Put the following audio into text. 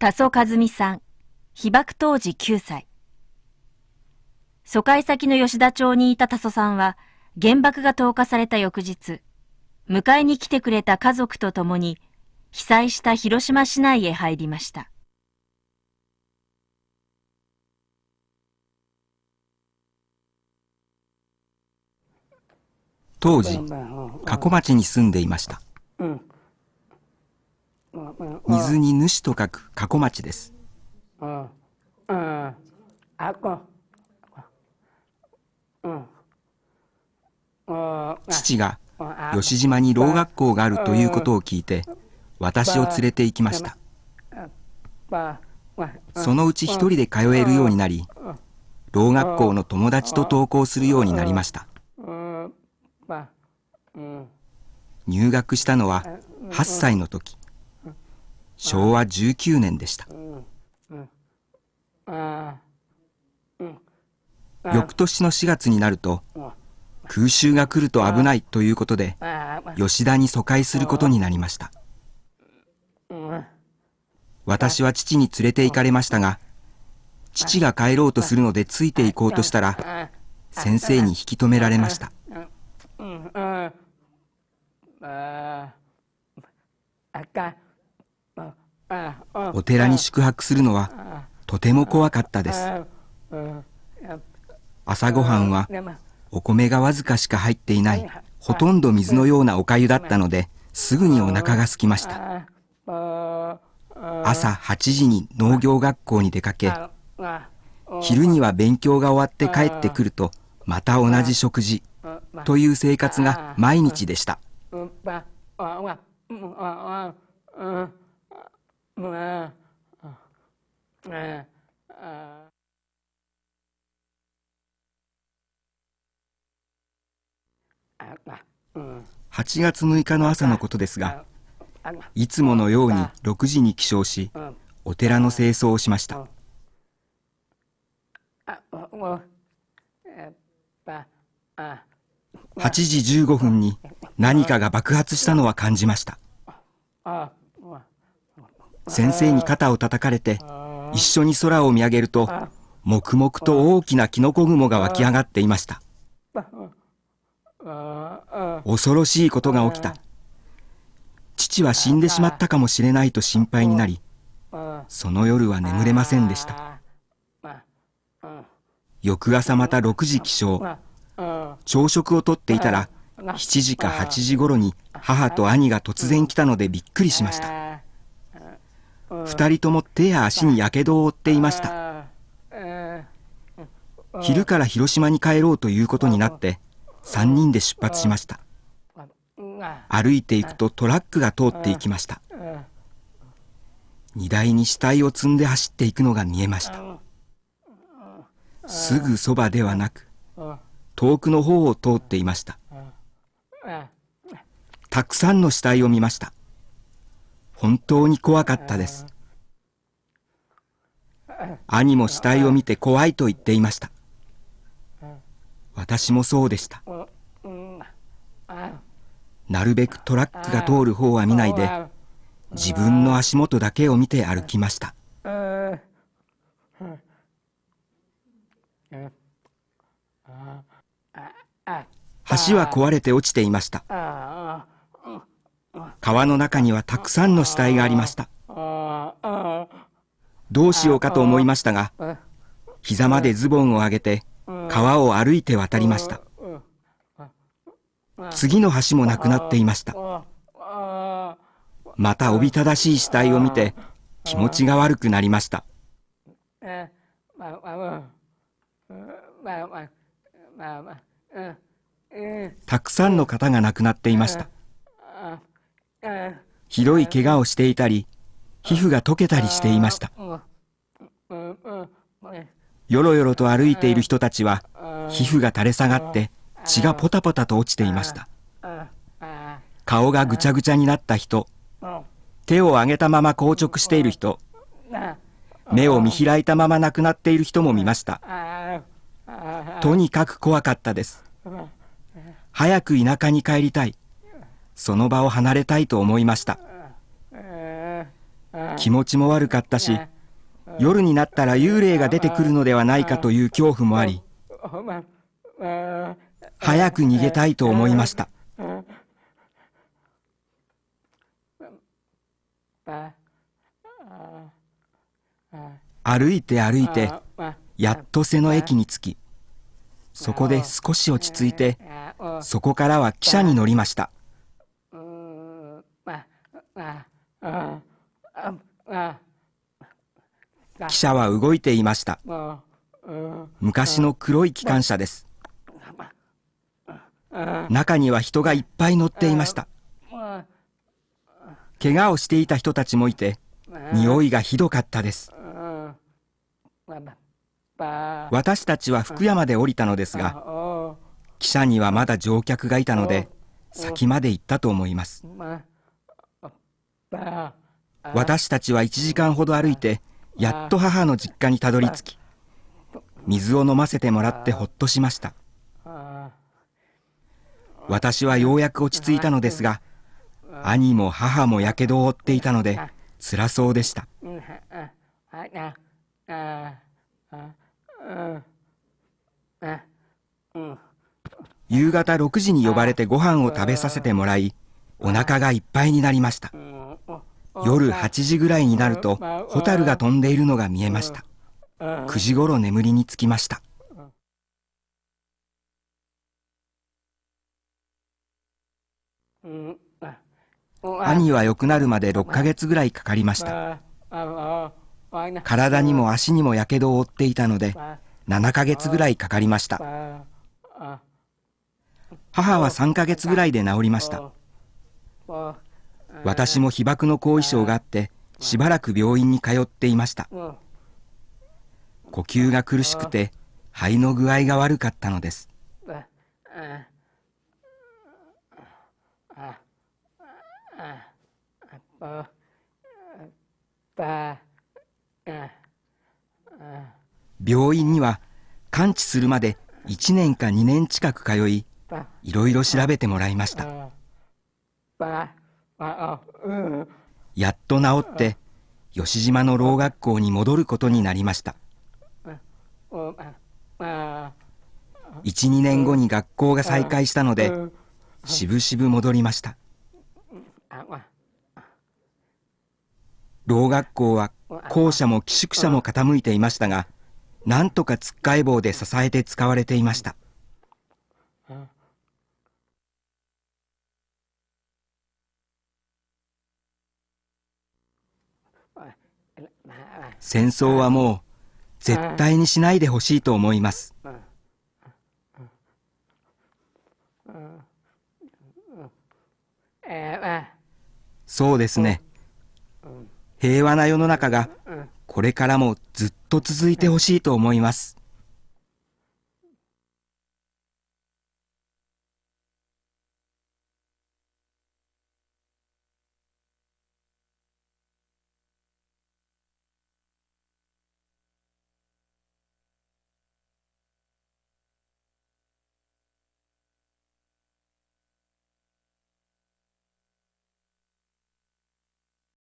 多祖和美さん、被爆当時9歳。疎開先の吉田町にいた多祖さんは、原爆が投下された翌日、迎えに来てくれた家族と共に、被災した広島市内へ入りました。当時、加古町に住んでいました。うん水に主と書く過去町です。父が吉島にろう学校があるということを聞いて私を連れて行きましたそのうち一人で通えるようになりろう学校の友達と登校するようになりました入学したのは8歳の時昭和19年でした翌年の4月になると空襲が来ると危ないということで吉田に疎開することになりました私は父に連れて行かれましたが父が帰ろうとするのでついて行こうとしたら先生に引き止められましたあかんお寺に宿泊するのはとても怖かったです朝ごはんはお米がわずかしか入っていないほとんど水のようなおかゆだったのですぐにお腹が空きました朝8時に農業学校に出かけ昼には勉強が終わって帰ってくるとまた同じ食事という生活が毎日でした。8月6日の朝のことですがいつものように6時に起床しお寺の清掃をしました8時15分に何かが爆発したのは感じました先生に肩を叩かれて一緒に空を見上げると黙々と大きなキノコ雲が湧き上がっていました恐ろしいことが起きた父は死んでしまったかもしれないと心配になりその夜は眠れませんでした翌朝また6時起床朝食をとっていたら7時か8時頃に母と兄が突然来たのでびっくりしました2人とも手や足にやけどを負っていました昼から広島に帰ろうということになって3人で出発しました歩いていくとトラックが通っていきました荷台に死体を積んで走っていくのが見えましたすぐそばではなく遠くの方を通っていましたたくさんの死体を見ました本当に怖かったです。兄も死体を見て怖いと言っていました。私もそうでした。なるべくトラックが通る方は見ないで、自分の足元だけを見て歩きました。橋は壊れて落ちていました。川の中にはたくさんの死体がありましたどうしようかと思いましたが膝までズボンを上げて川を歩いて渡りました次の橋もなくなっていましたまたおびただしい死体を見て気持ちが悪くなりましたたくさんの方が亡くなっていました。ひどい怪我をしていたり皮膚が溶けたりしていましたよろよろと歩いている人たちは皮膚が垂れ下がって血がポタポタと落ちていました顔がぐちゃぐちゃになった人手を上げたまま硬直している人目を見開いたまま亡くなっている人も見ましたとにかく怖かったです早く田舎に帰りたいその場を離れたいと思いました気持ちも悪かったし夜になったら幽霊が出てくるのではないかという恐怖もあり早く逃げたいと思いました歩いて歩いてやっと瀬の駅に着きそこで少し落ち着いてそこからは汽車に乗りました汽車は動いていました昔の黒い機関車です中には人がいっぱい乗っていました怪我をしていた人たちもいて匂いがひどかったです私たちは福山で降りたのですが汽車にはまだ乗客がいたので先まで行ったと思います私たちは1時間ほど歩いてやっと母の実家にたどり着き水を飲ませてもらってほっとしました私はようやく落ち着いたのですが兄も母もやけどを負っていたので辛そうでした夕方6時に呼ばれてご飯を食べさせてもらいお腹がいっぱいになりました夜8時ぐらいになるとホタルが飛んでいるのが見えました9時ごろ眠りにつきました兄は良くなるまで6ヶ月ぐらいかかりました体にも足にもやけどを負っていたので7ヶ月ぐらいかかりました母は3ヶ月ぐらいで治りました私も被爆の後遺症があってしばらく病院に通っていました呼吸が苦しくて肺の具合が悪かったのです病院には完治するまで1年か2年近く通いいろいろ調べてもらいました。やっと治って吉島の老学校に戻ることになりました12年後に学校が再開したのでしぶしぶ戻りました老学校は校舎も寄宿舎も傾いていましたがなんとかつっかえ棒で支えて使われていました戦争はもう絶対にしないでほしいと思います。そうですね。平和な世の中がこれからもずっと続いてほしいと思います。